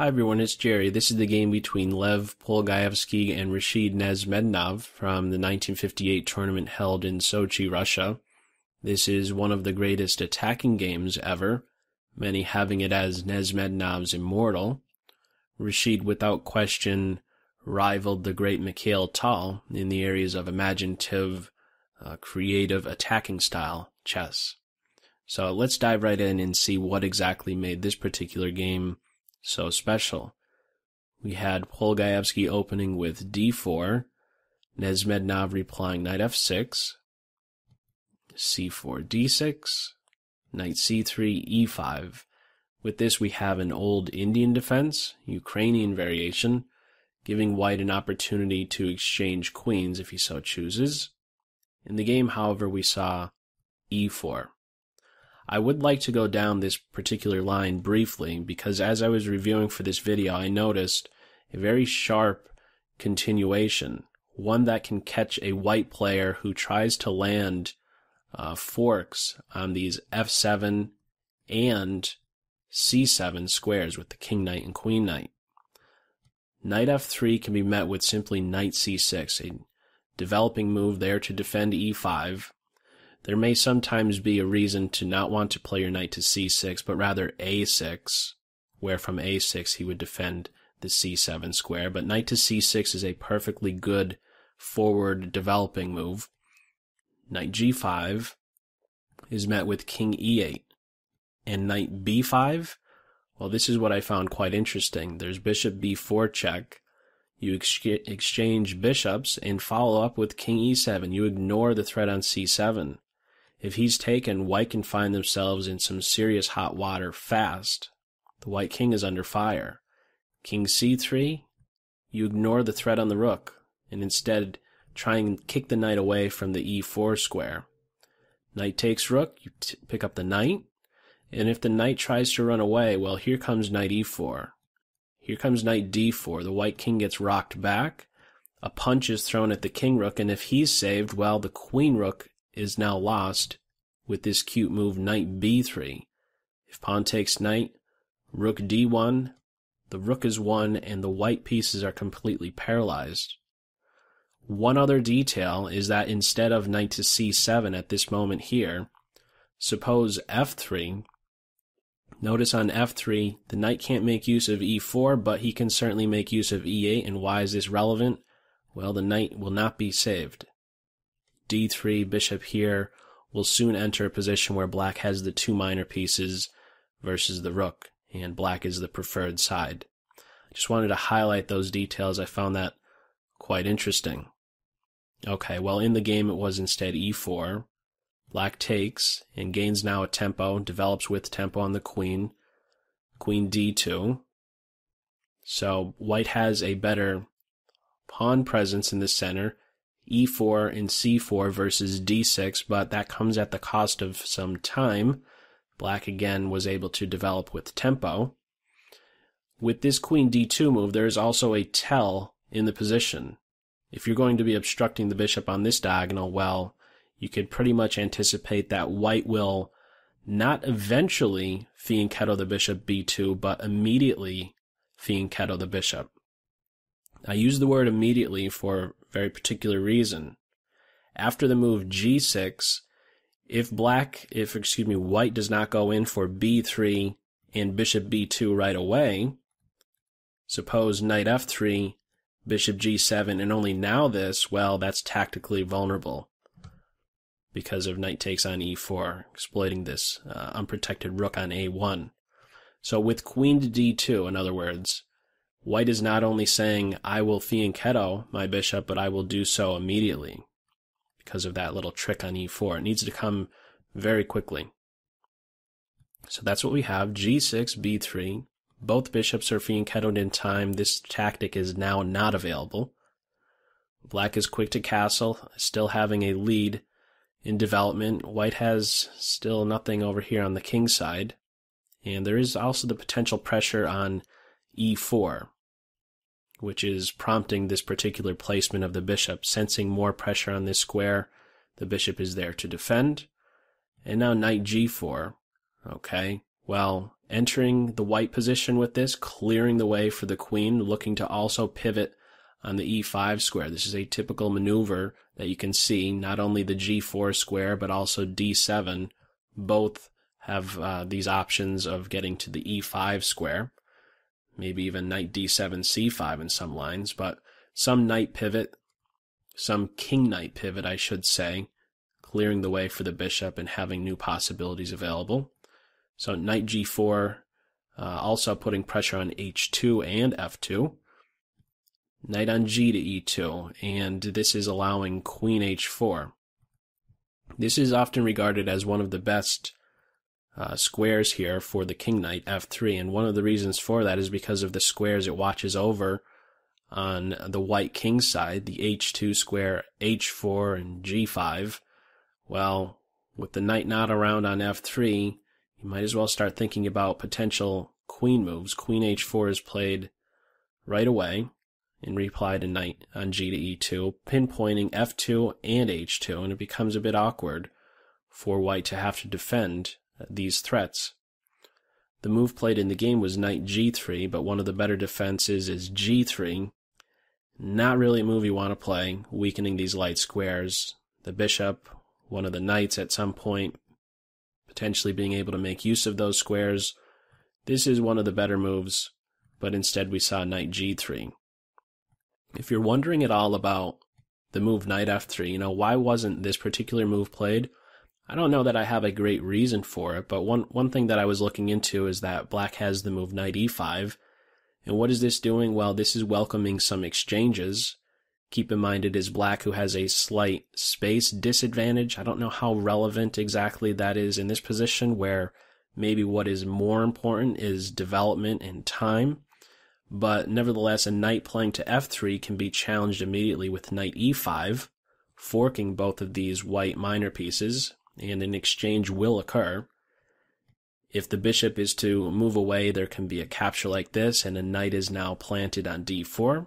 Hi everyone, it's Jerry. This is the game between Lev Polgaevsky and Rashid Nezmednov from the 1958 tournament held in Sochi, Russia. This is one of the greatest attacking games ever, many having it as Nezmednov's immortal. Rashid, without question, rivaled the great Mikhail Tal in the areas of imaginative, uh, creative attacking style chess. So let's dive right in and see what exactly made this particular game so special. We had Polgaevsky opening with d4, Nezmednov replying knight f6, c4, d6, knight c3, e5. With this, we have an old Indian defense, Ukrainian variation, giving white an opportunity to exchange queens if he so chooses. In the game, however, we saw e4. I would like to go down this particular line briefly because as I was reviewing for this video, I noticed a very sharp continuation, one that can catch a white player who tries to land uh, forks on these f7 and c7 squares with the king knight and queen knight. Knight f3 can be met with simply knight c6, a developing move there to defend e5, there may sometimes be a reason to not want to play your knight to c6, but rather a6, where from a6 he would defend the c7 square. But knight to c6 is a perfectly good forward developing move. Knight g5 is met with king e8. And knight b5, well, this is what I found quite interesting. There's bishop b4 check. You ex exchange bishops and follow up with king e7. You ignore the threat on c7. If he's taken, White can find themselves in some serious hot water fast. The White King is under fire. King c3, you ignore the threat on the rook, and instead try and kick the knight away from the e4 square. Knight takes rook, you pick up the knight, and if the knight tries to run away, well, here comes knight e4. Here comes knight d4. The white king gets rocked back. A punch is thrown at the king rook, and if he's saved, well, the queen rook is now lost with this cute move knight b3. If pawn takes knight, rook d1, the rook is won, and the white pieces are completely paralyzed. One other detail is that instead of knight to c7 at this moment here, suppose f3, notice on f3, the knight can't make use of e4, but he can certainly make use of e8, and why is this relevant? Well, the knight will not be saved d3, bishop here, will soon enter a position where black has the two minor pieces versus the rook, and black is the preferred side. Just wanted to highlight those details. I found that quite interesting. Okay, well, in the game, it was instead e4. Black takes and gains now a tempo, develops with tempo on the queen. Queen d2. So white has a better pawn presence in the center e4 and c4 versus d6, but that comes at the cost of some time. Black again was able to develop with tempo. With this queen d2 move, there is also a tell in the position. If you're going to be obstructing the bishop on this diagonal, well, you can pretty much anticipate that white will not eventually fianchetto the bishop b2, but immediately fianchetto the bishop. I use the word immediately for a very particular reason. After the move g6, if black, if, excuse me, white does not go in for b3 and bishop b2 right away, suppose knight f3, bishop g7, and only now this, well, that's tactically vulnerable because of knight takes on e4, exploiting this uh, unprotected rook on a1. So with queen to d2, in other words, White is not only saying, I will fianchetto my bishop, but I will do so immediately because of that little trick on e4. It needs to come very quickly. So that's what we have, g6, b3. Both bishops are fianchettoed in time. This tactic is now not available. Black is quick to castle, still having a lead in development. White has still nothing over here on the king side. And there is also the potential pressure on e4, which is prompting this particular placement of the bishop, sensing more pressure on this square. The bishop is there to defend. And now knight g4. Okay, well, entering the white position with this, clearing the way for the queen, looking to also pivot on the e5 square. This is a typical maneuver that you can see, not only the g4 square, but also d7. Both have uh, these options of getting to the e5 square maybe even knight d7, c5 in some lines, but some knight pivot, some king knight pivot, I should say, clearing the way for the bishop and having new possibilities available. So knight g4, uh, also putting pressure on h2 and f2. Knight on g to e2, and this is allowing queen h4. This is often regarded as one of the best uh, squares here for the king knight f3 and one of the reasons for that is because of the squares it watches over on the white king side the h2 square h4 and g5 well with the knight not around on f3 you might as well start thinking about potential queen moves queen h4 is played right away in reply to knight on g to e2 pinpointing f2 and h2 and it becomes a bit awkward for white to have to defend these threats. The move played in the game was knight g3, but one of the better defenses is g3. Not really a move you want to play, weakening these light squares. The bishop, one of the knights at some point, potentially being able to make use of those squares. This is one of the better moves, but instead we saw knight g3. If you're wondering at all about the move knight f3, you know, why wasn't this particular move played? I don't know that I have a great reason for it, but one, one thing that I was looking into is that black has the move knight e5. And what is this doing? Well, this is welcoming some exchanges. Keep in mind it is black who has a slight space disadvantage. I don't know how relevant exactly that is in this position where maybe what is more important is development and time. But nevertheless, a knight playing to f3 can be challenged immediately with knight e5, forking both of these white minor pieces, and an exchange will occur. If the bishop is to move away, there can be a capture like this, and a knight is now planted on d4.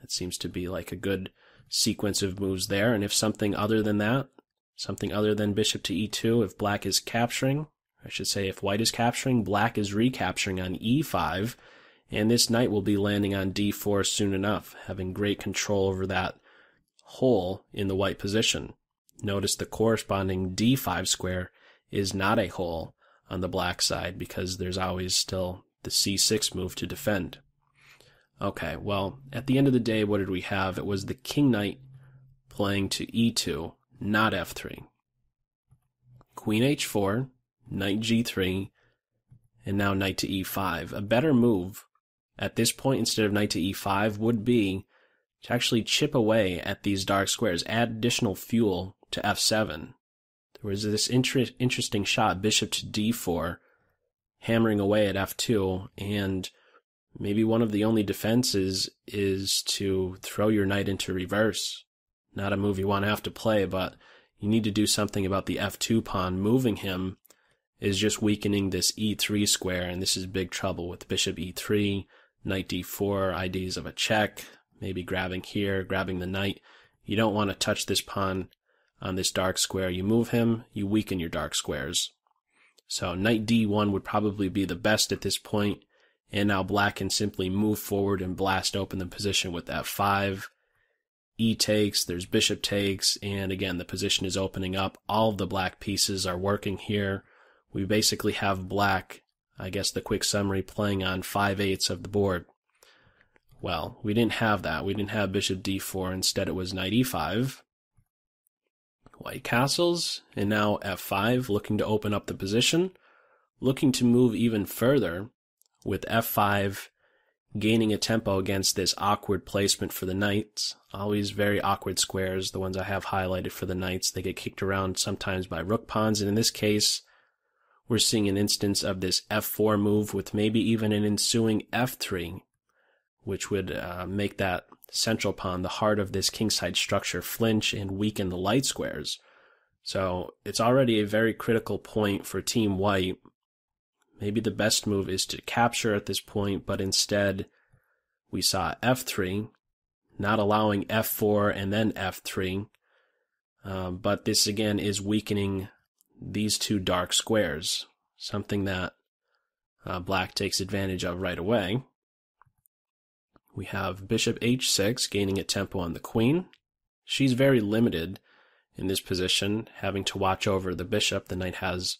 That seems to be like a good sequence of moves there, and if something other than that, something other than bishop to e2, if black is capturing, I should say if white is capturing, black is recapturing on e5, and this knight will be landing on d4 soon enough, having great control over that hole in the white position. Notice the corresponding D5 square is not a hole on the black side because there's always still the C6 move to defend. Okay, well, at the end of the day, what did we have? It was the king knight playing to E2, not F3. Queen H4, knight G3, and now knight to E5. A better move at this point instead of knight to E5 would be to actually chip away at these dark squares, add additional fuel to f7. There was this inter interesting shot, bishop to d4, hammering away at f2, and maybe one of the only defenses is to throw your knight into reverse. Not a move you want to have to play, but you need to do something about the f2 pawn. Moving him is just weakening this e3 square, and this is big trouble with bishop e3, knight d4, ideas of a check, maybe grabbing here, grabbing the knight. You don't want to touch this pawn on this dark square. You move him, you weaken your dark squares. So knight d1 would probably be the best at this point, and now black can simply move forward and blast open the position with f5. E takes, there's bishop takes, and again, the position is opening up. All of the black pieces are working here. We basically have black, I guess the quick summary, playing on 5 eighths of the board. Well, we didn't have that. We didn't have bishop d4. Instead, it was knight e5. White castles, and now f5, looking to open up the position, looking to move even further with f5 gaining a tempo against this awkward placement for the knights. Always very awkward squares, the ones I have highlighted for the knights. They get kicked around sometimes by rook pawns, and in this case, we're seeing an instance of this f4 move with maybe even an ensuing f3 which would uh, make that central pawn the heart of this kingside structure flinch and weaken the light squares. So it's already a very critical point for Team White. Maybe the best move is to capture at this point, but instead we saw f3, not allowing f4 and then f3. Um, but this again is weakening these two dark squares, something that uh, black takes advantage of right away. We have bishop h6 gaining a tempo on the queen. She's very limited in this position, having to watch over the bishop. The knight has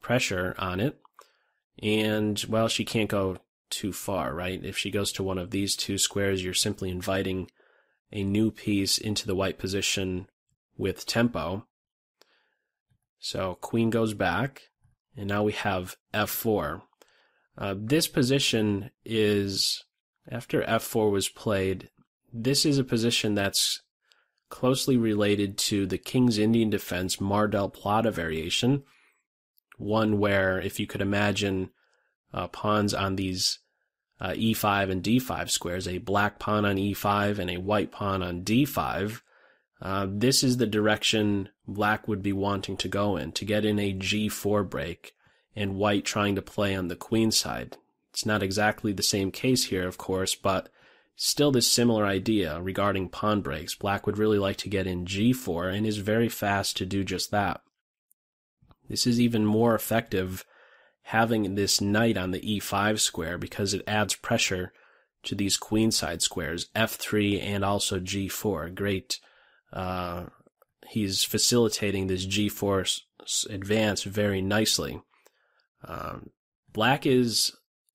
pressure on it. And, well, she can't go too far, right? If she goes to one of these two squares, you're simply inviting a new piece into the white position with tempo. So queen goes back, and now we have f4. Uh, this position is after f4 was played, this is a position that's closely related to the King's Indian Defense Mardel Plata variation, one where, if you could imagine uh, pawns on these uh, e5 and d5 squares, a black pawn on e5 and a white pawn on d5, uh, this is the direction black would be wanting to go in, to get in a g4 break and white trying to play on the queen side. It's not exactly the same case here, of course, but still this similar idea regarding pawn breaks. Black would really like to get in g4 and is very fast to do just that. This is even more effective having this knight on the e5 square because it adds pressure to these queenside squares, f3 and also g4. Great. Uh, he's facilitating this g4 advance very nicely. Um, black is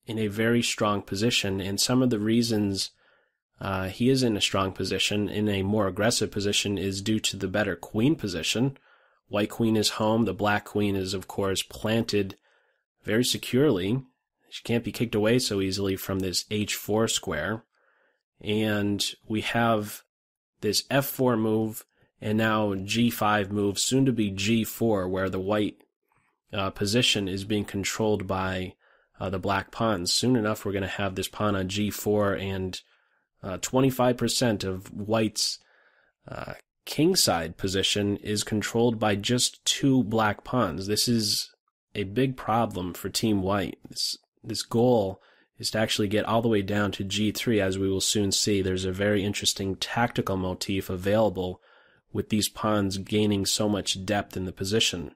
in a very strong position. And some of the reasons uh, he is in a strong position, in a more aggressive position, is due to the better queen position. White queen is home. The black queen is, of course, planted very securely. She can't be kicked away so easily from this h4 square. And we have this f4 move and now g5 move, soon to be g4, where the white uh, position is being controlled by uh, the black pawns. Soon enough, we're going to have this pawn on g4 and uh, 25% of white's uh, kingside position is controlled by just two black pawns. This is a big problem for Team White. This, this goal is to actually get all the way down to g3, as we will soon see. There's a very interesting tactical motif available with these pawns gaining so much depth in the position.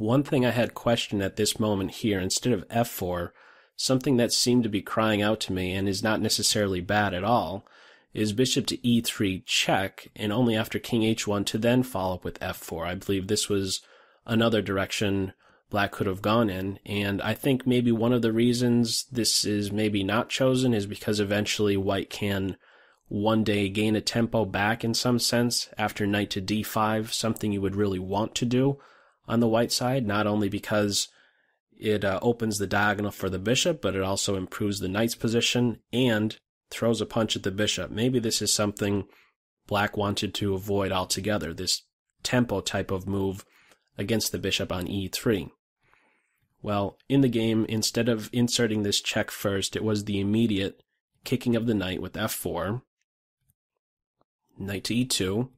One thing I had questioned at this moment here, instead of f4, something that seemed to be crying out to me and is not necessarily bad at all, is bishop to e3 check, and only after king h1 to then follow up with f4. I believe this was another direction black could have gone in, and I think maybe one of the reasons this is maybe not chosen is because eventually white can one day gain a tempo back in some sense after knight to d5, something you would really want to do on the white side, not only because it uh, opens the diagonal for the bishop, but it also improves the knight's position and throws a punch at the bishop. Maybe this is something black wanted to avoid altogether, this tempo type of move against the bishop on e3. Well, in the game, instead of inserting this check first, it was the immediate kicking of the knight with f4, knight to e2,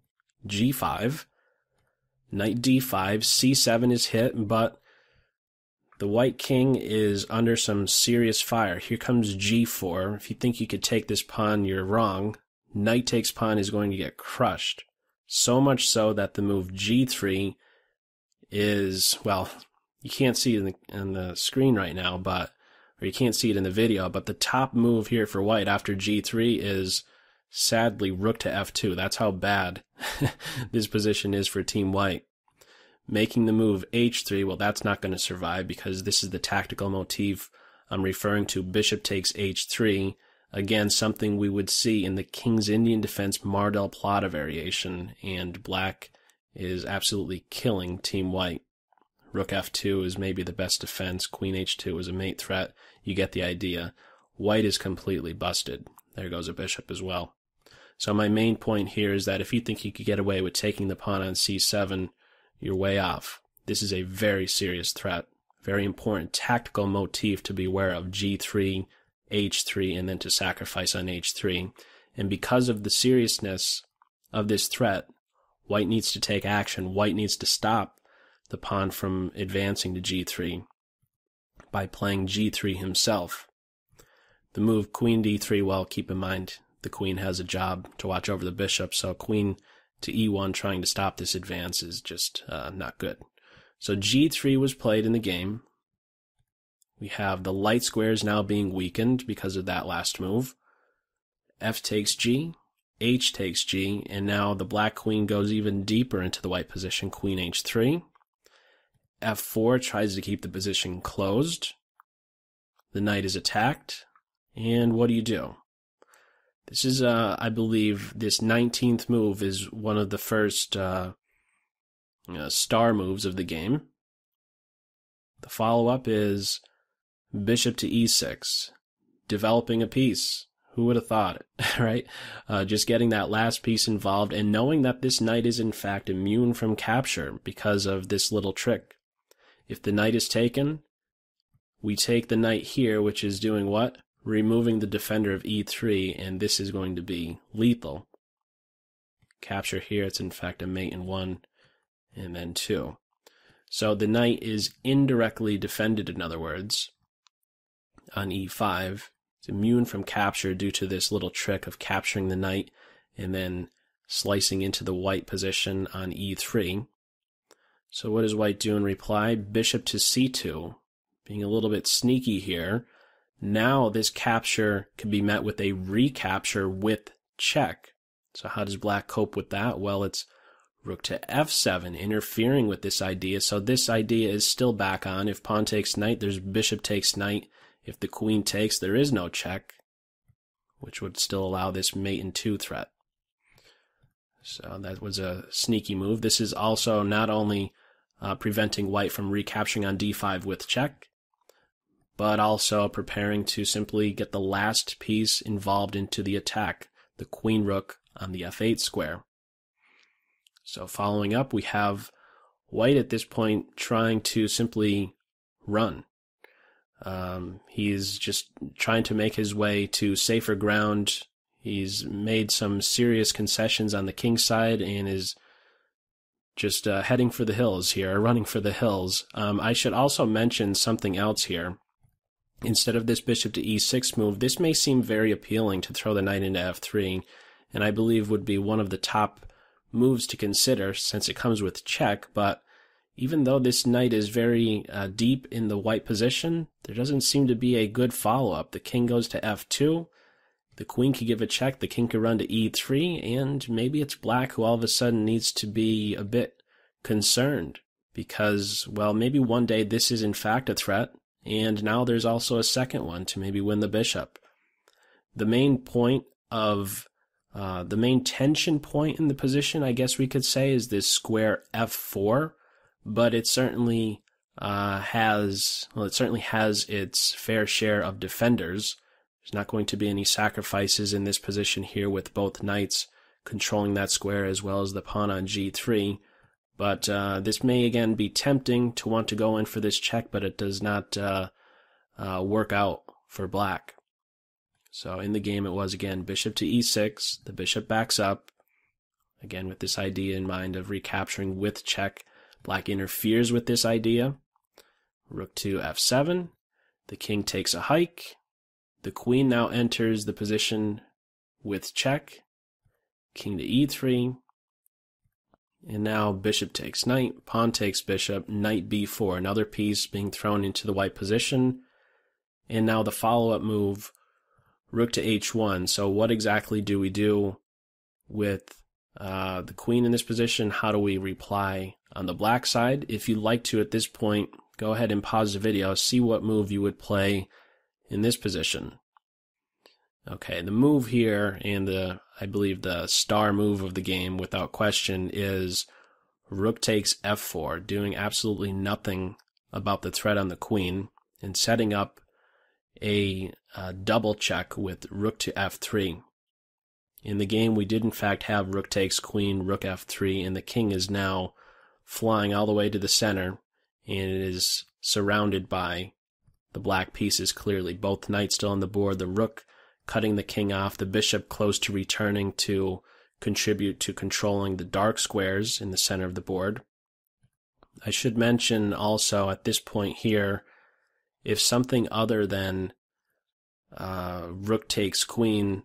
g5, Knight d5, c7 is hit, but the white king is under some serious fire. Here comes g4. If you think you could take this pawn, you're wrong. Knight takes pawn is going to get crushed. So much so that the move g3 is, well, you can't see it in the, in the screen right now, but, or you can't see it in the video, but the top move here for white after g3 is Sadly, rook to f2. That's how bad this position is for Team White. Making the move h3, well, that's not going to survive because this is the tactical motif I'm referring to. Bishop takes h3. Again, something we would see in the King's Indian Defense Mardell Plata variation, and black is absolutely killing Team White. Rook f2 is maybe the best defense. Queen h2 is a mate threat. You get the idea. White is completely busted. There goes a bishop as well. So my main point here is that if you think you could get away with taking the pawn on c7, you're way off. This is a very serious threat. Very important tactical motif to beware of g3, h3, and then to sacrifice on h3. And because of the seriousness of this threat, white needs to take action. White needs to stop the pawn from advancing to g3 by playing g3 himself. The move queen d3, well, keep in mind, the queen has a job to watch over the bishop, so queen to e1 trying to stop this advance is just uh, not good. So g3 was played in the game. We have the light squares now being weakened because of that last move. f takes g, h takes g, and now the black queen goes even deeper into the white position, queen h3. f4 tries to keep the position closed. The knight is attacked. And what do you do? This is, uh, I believe, this 19th move is one of the first uh, star moves of the game. The follow up is bishop to e6, developing a piece. Who would have thought it, right? Uh, just getting that last piece involved and knowing that this knight is in fact immune from capture because of this little trick. If the knight is taken, we take the knight here, which is doing what? removing the defender of e3, and this is going to be lethal. Capture here, it's in fact a mate in one, and then two. So the knight is indirectly defended, in other words, on e5. It's immune from capture due to this little trick of capturing the knight and then slicing into the white position on e3. So what does white do in reply? Bishop to c2, being a little bit sneaky here, now this capture can be met with a recapture with check. So how does black cope with that? Well, it's rook to f7, interfering with this idea. So this idea is still back on. If pawn takes knight, there's bishop takes knight. If the queen takes, there is no check, which would still allow this mate in two threat. So that was a sneaky move. This is also not only uh, preventing white from recapturing on d5 with check, but also preparing to simply get the last piece involved into the attack, the queen rook on the f8 square. So following up, we have white at this point trying to simply run. Um, he's just trying to make his way to safer ground. He's made some serious concessions on the king's side and is just uh, heading for the hills here, running for the hills. Um, I should also mention something else here. Instead of this bishop to e6 move, this may seem very appealing to throw the knight into f3, and I believe would be one of the top moves to consider since it comes with check, but even though this knight is very uh, deep in the white position, there doesn't seem to be a good follow-up. The king goes to f2, the queen could give a check, the king could run to e3, and maybe it's black who all of a sudden needs to be a bit concerned because, well, maybe one day this is in fact a threat, and now there's also a second one to maybe win the bishop. The main point of uh, the main tension point in the position, I guess we could say, is this square f4, but it certainly uh, has well, it certainly has its fair share of defenders. There's not going to be any sacrifices in this position here with both knights controlling that square as well as the pawn on g3. But uh, this may again be tempting to want to go in for this check, but it does not uh, uh, work out for black. So in the game, it was again bishop to e6. The bishop backs up. Again, with this idea in mind of recapturing with check, black interferes with this idea. Rook to f7. The king takes a hike. The queen now enters the position with check. King to e3. And now bishop takes knight, pawn takes bishop, knight b4, another piece being thrown into the white position. And now the follow-up move, rook to h1. So what exactly do we do with uh, the queen in this position? How do we reply on the black side? If you'd like to at this point, go ahead and pause the video, see what move you would play in this position. Okay, the move here and the I believe the star move of the game without question is rook takes f4, doing absolutely nothing about the threat on the queen and setting up a, a uh, double check with rook to f3. In the game, we did in fact have rook takes queen, rook f3, and the king is now flying all the way to the center and it is surrounded by the black pieces clearly. Both knights still on the board. The rook cutting the king off, the bishop close to returning to contribute to controlling the dark squares in the center of the board. I should mention also at this point here, if something other than uh, rook takes queen,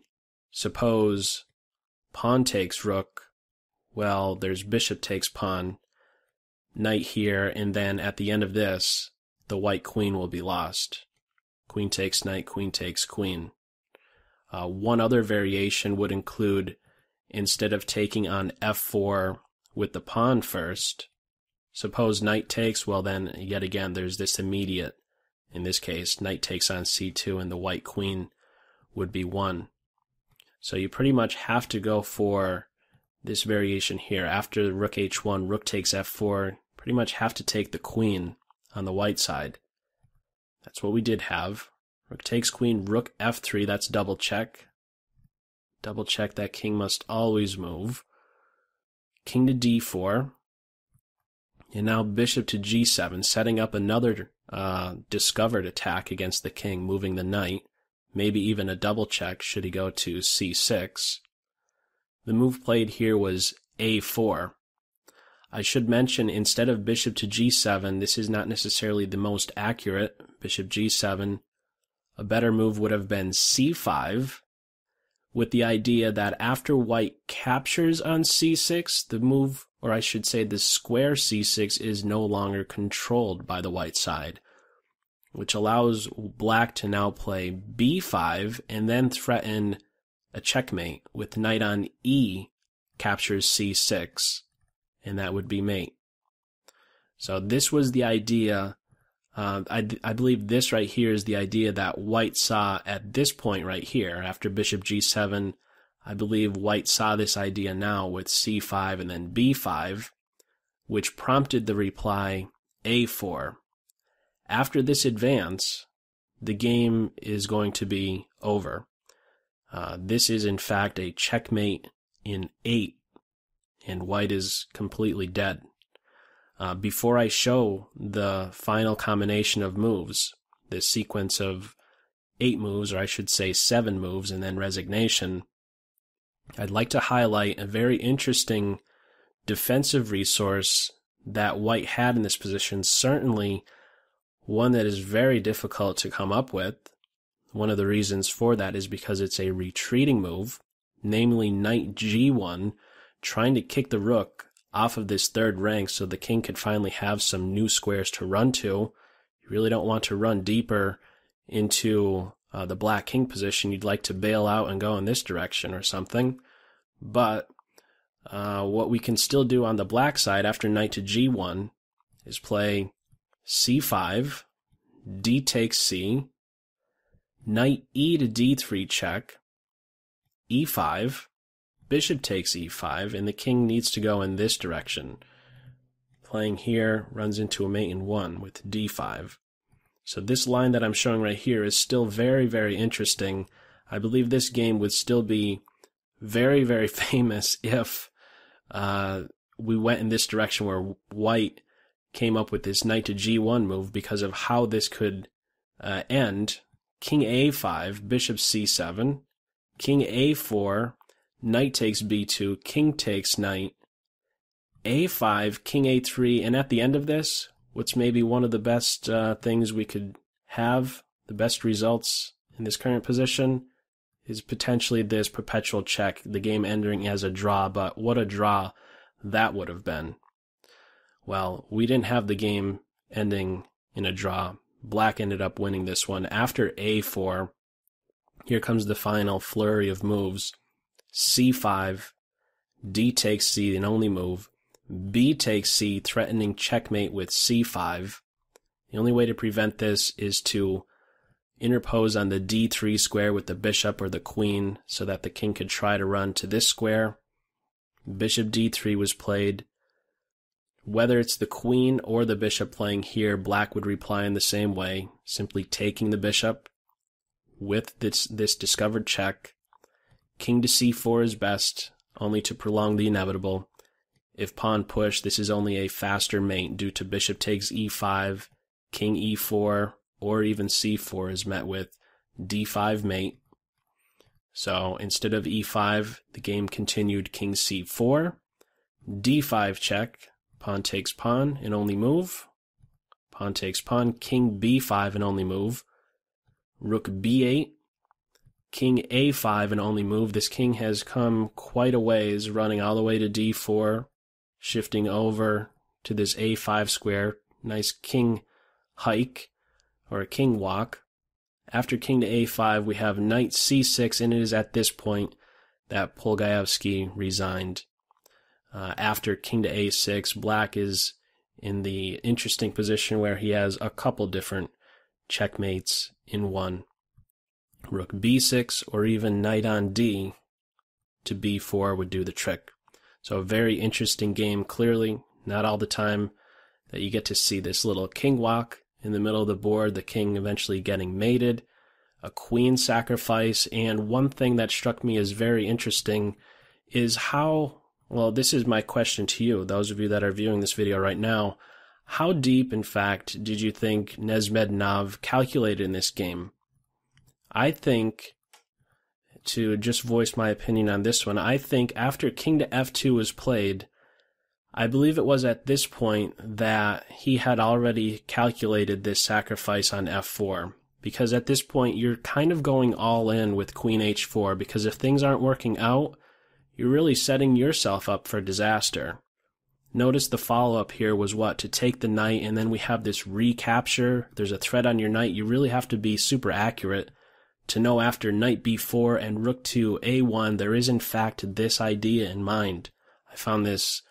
suppose pawn takes rook, well, there's bishop takes pawn, knight here, and then at the end of this, the white queen will be lost. Queen takes knight, queen takes queen. Uh, one other variation would include instead of taking on f4 with the pawn first, suppose knight takes, well then, yet again, there's this immediate, in this case, knight takes on c2 and the white queen would be 1. So you pretty much have to go for this variation here. After rook h1, rook takes f4, pretty much have to take the queen on the white side. That's what we did have. Rook takes queen, rook f3, that's double check. Double check, that king must always move. King to d4. And now bishop to g7, setting up another uh, discovered attack against the king, moving the knight. Maybe even a double check should he go to c6. The move played here was a4. I should mention, instead of bishop to g7, this is not necessarily the most accurate. Bishop g7, a better move would have been c5, with the idea that after white captures on c6, the move, or I should say the square c6, is no longer controlled by the white side, which allows black to now play b5 and then threaten a checkmate with knight on e captures c6, and that would be mate. So this was the idea um, I, I believe this right here is the idea that White saw at this point right here, after bishop g7. I believe White saw this idea now with c5 and then b5, which prompted the reply a4. After this advance, the game is going to be over. Uh, this is, in fact, a checkmate in 8, and White is completely dead uh, before I show the final combination of moves, this sequence of eight moves, or I should say seven moves, and then resignation, I'd like to highlight a very interesting defensive resource that White had in this position, certainly one that is very difficult to come up with. One of the reasons for that is because it's a retreating move, namely knight g1, trying to kick the rook off of this third rank so the king could finally have some new squares to run to. You really don't want to run deeper into uh, the black king position. You'd like to bail out and go in this direction or something. But uh, what we can still do on the black side after knight to g1 is play c5, d takes c, knight e to d3 check, e5, bishop takes e5, and the king needs to go in this direction. Playing here runs into a mate in 1 with d5. So this line that I'm showing right here is still very, very interesting. I believe this game would still be very, very famous if uh, we went in this direction where white came up with this knight to g1 move because of how this could uh, end. King a5, bishop c7, king a4, knight takes b2, king takes knight, a5, king a3, and at the end of this, what's maybe one of the best uh, things we could have, the best results in this current position, is potentially this perpetual check, the game ending as a draw, but what a draw that would have been. Well, we didn't have the game ending in a draw. Black ended up winning this one. After a4, here comes the final flurry of moves c5, d takes c, and only move, b takes c, threatening checkmate with c5. The only way to prevent this is to interpose on the d3 square with the bishop or the queen so that the king could try to run to this square. Bishop d3 was played. Whether it's the queen or the bishop playing here, black would reply in the same way, simply taking the bishop with this, this discovered check King to c4 is best, only to prolong the inevitable. If pawn push, this is only a faster mate due to bishop takes e5, king e4, or even c4 is met with d5 mate. So instead of e5, the game continued king c4, d5 check, pawn takes pawn, and only move. Pawn takes pawn, king b5, and only move. Rook b8, king a5 and only move. This king has come quite a ways, running all the way to d4, shifting over to this a5 square. Nice king hike or a king walk. After king to a5, we have knight c6, and it is at this point that Polgaevsky resigned. Uh, after king to a6, black is in the interesting position where he has a couple different checkmates in one rook b6, or even knight on d to b4 would do the trick. So a very interesting game, clearly. Not all the time that you get to see this little king walk in the middle of the board, the king eventually getting mated, a queen sacrifice, and one thing that struck me as very interesting is how, well, this is my question to you, those of you that are viewing this video right now, how deep, in fact, did you think Nezmed calculated in this game? I think to just voice my opinion on this one, I think after king to f2 was played, I believe it was at this point that he had already calculated this sacrifice on f4 because at this point you're kind of going all in with queen h4 because if things aren't working out, you're really setting yourself up for disaster. Notice the follow up here was what? To take the knight, and then we have this recapture. There's a threat on your knight. You really have to be super accurate to know after knight b4 and rook to a1 there is in fact this idea in mind. I found this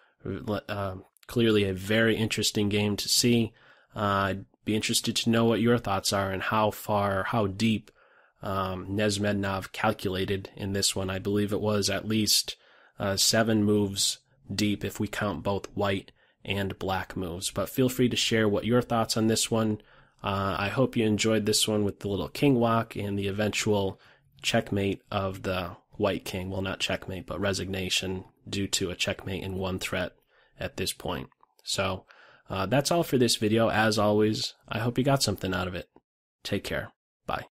uh, clearly a very interesting game to see. Uh, I'd be interested to know what your thoughts are and how far, how deep um, Nezmednov calculated in this one. I believe it was at least uh, seven moves deep if we count both white and black moves. But feel free to share what your thoughts on this one uh, I hope you enjoyed this one with the little king walk and the eventual checkmate of the white king. Well, not checkmate, but resignation due to a checkmate in one threat at this point. So uh, that's all for this video. As always, I hope you got something out of it. Take care. Bye.